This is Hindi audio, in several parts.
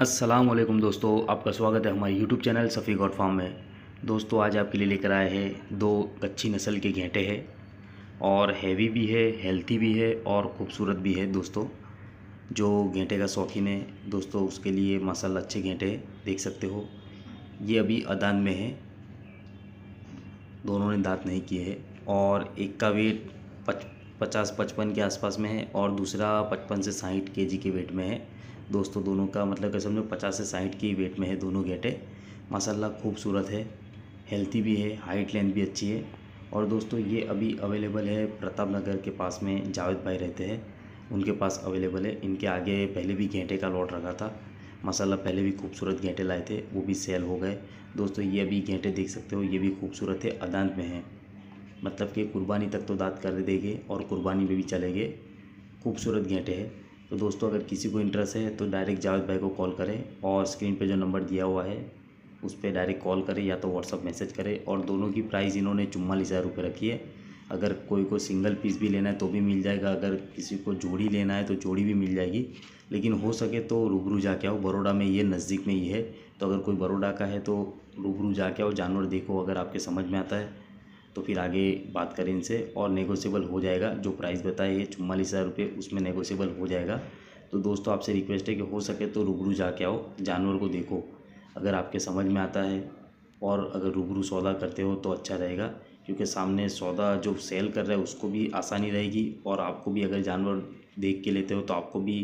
अस्सलाम वालेकुम दोस्तों आपका स्वागत है हमारे YouTube channel Safi goat farm में दोस्तों आज आपके लिए लेकर आए हैं दो कच्ची नस्ल के घेंटे हैं और हैवी भी है हेल्थी भी है और ख़ूबसूरत भी है दोस्तों जो घेंटे का शौकीन है दोस्तों उसके लिए मसल अच्छे घेंटे देख सकते हो ये अभी अदान में है दोनों ने दांत नहीं किए हैं और एक का वेट पच पचास पचपन के आसपास में है और दूसरा पचपन से साठ के जी के वेट में है दोस्तों दोनों का मतलब कैसे समझो पचास से साठ के वेट में है दोनों गेटे माशाला खूबसूरत है हेल्थी भी है हाइट लेंथ भी अच्छी है और दोस्तों ये अभी अवेलेबल है प्रताप नगर के पास में जावेद भाई रहते हैं उनके पास अवेलेबल है इनके आगे पहले भी घेंटे का लॉट रखा था मसाला पहले भी खूबसूरत घेंटे लाए थे वो भी सेल हो गए दोस्तों ये अभी घेंटे देख सकते हो ये भी खूबसूरत है अदांत में है मतलब कि कुर्बानी तक तो दाँत कर देंगे और कुर्बानी में भी चलेंगे खूबसूरत गेंटे है तो दोस्तों अगर किसी को इंटरेस्ट है तो डायरेक्ट जावेद भाई को कॉल करें और स्क्रीन पे जो नंबर दिया हुआ है उस पर डायरेक्ट कॉल करें या तो व्हाट्सअप मैसेज करें और दोनों की प्राइस इन्होंने चुम्वालीस हज़ार रुपये रखी है अगर कोई को सिंगल पीस भी लेना है तो भी मिल जाएगा अगर किसी को जोड़ी लेना है तो जोड़ी भी मिल जाएगी लेकिन हो सके तो रूबरू जाके आओ बड़ोड़ा में ये नज़दीक में ही है तो अगर कोई बड़ोड़ा का है तो रूबरू जाके आओ जानवर देखो अगर आपके समझ में आता है तो फिर आगे बात करें इनसे और नेगोशियबल हो जाएगा जो प्राइस बताए ये चुम्बालीस हज़ार रुपये उसमें नेगोशियबल हो जाएगा तो दोस्तों आपसे रिक्वेस्ट है कि हो सके तो रूबरू जाके आओ जानवर को देखो अगर आपके समझ में आता है और अगर रूबरू सौदा करते हो तो अच्छा रहेगा क्योंकि सामने सौदा जो सेल कर रहा है उसको भी आसानी रहेगी और आपको भी अगर जानवर देख के लेते हो तो आपको भी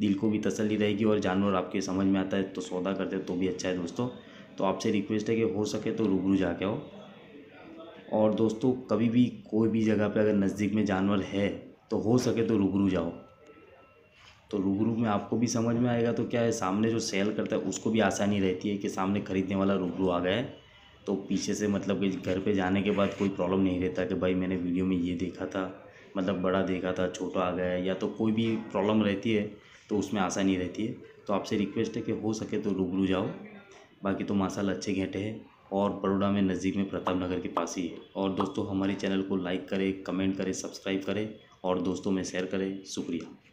दिल को भी तसल्ली रहेगी और जानवर आपके समझ में आता है तो सौदा करते हो तो भी अच्छा है दोस्तों तो आपसे रिक्वेस्ट है कि हो सके तो रूबरू जाके आओ और दोस्तों कभी भी कोई भी जगह पे अगर नज़दीक में जानवर है तो हो सके तो रूबरू जाओ तो रूबरू में आपको भी समझ में आएगा तो क्या है सामने जो सेल करता है उसको भी आसानी रहती है कि सामने ख़रीदने वाला रूबरू आ गया है तो पीछे से मतलब कि घर पे जाने के बाद कोई प्रॉब्लम नहीं रहता कि भाई मैंने वीडियो में ये देखा था मतलब बड़ा देखा था छोटा आ गया है या तो कोई भी प्रॉब्लम रहती है तो उसमें आसानी रहती है तो आपसे रिक्वेस्ट है कि हो सके तो रूबरू जाओ बाकी तो मासाला अच्छे घेंटे हैं और बड़ोड़ा में नज़दीक में प्रताप नगर के पास ही है और दोस्तों हमारे चैनल को लाइक करें कमेंट करें सब्सक्राइब करें और दोस्तों में शेयर करें शुक्रिया